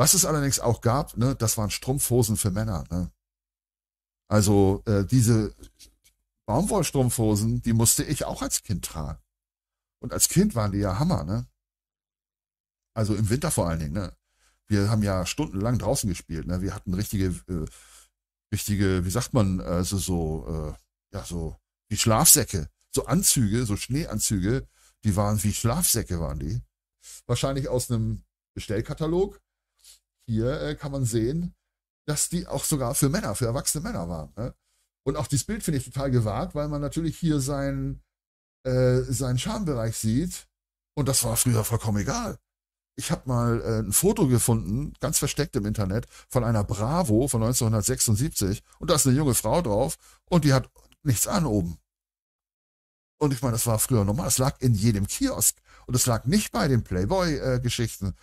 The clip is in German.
Was es allerdings auch gab, ne, das waren Strumpfhosen für Männer. Ne? Also äh, diese Baumwollstrumpfhosen, die musste ich auch als Kind tragen. Und als Kind waren die ja Hammer, ne? Also im Winter vor allen Dingen, ne? Wir haben ja stundenlang draußen gespielt, ne? Wir hatten richtige, äh, richtige, wie sagt man, also so, äh, ja, so wie Schlafsäcke, so Anzüge, so Schneeanzüge, die waren wie Schlafsäcke, waren die. Wahrscheinlich aus einem Bestellkatalog hier äh, kann man sehen, dass die auch sogar für Männer, für erwachsene Männer waren. Ne? Und auch dieses Bild finde ich total gewagt, weil man natürlich hier seinen, äh, seinen Schambereich sieht. Und das war früher vollkommen egal. Ich habe mal äh, ein Foto gefunden, ganz versteckt im Internet, von einer Bravo von 1976. Und da ist eine junge Frau drauf und die hat nichts an oben. Und ich meine, das war früher normal. Es lag in jedem Kiosk. Und es lag nicht bei den Playboy-Geschichten, äh,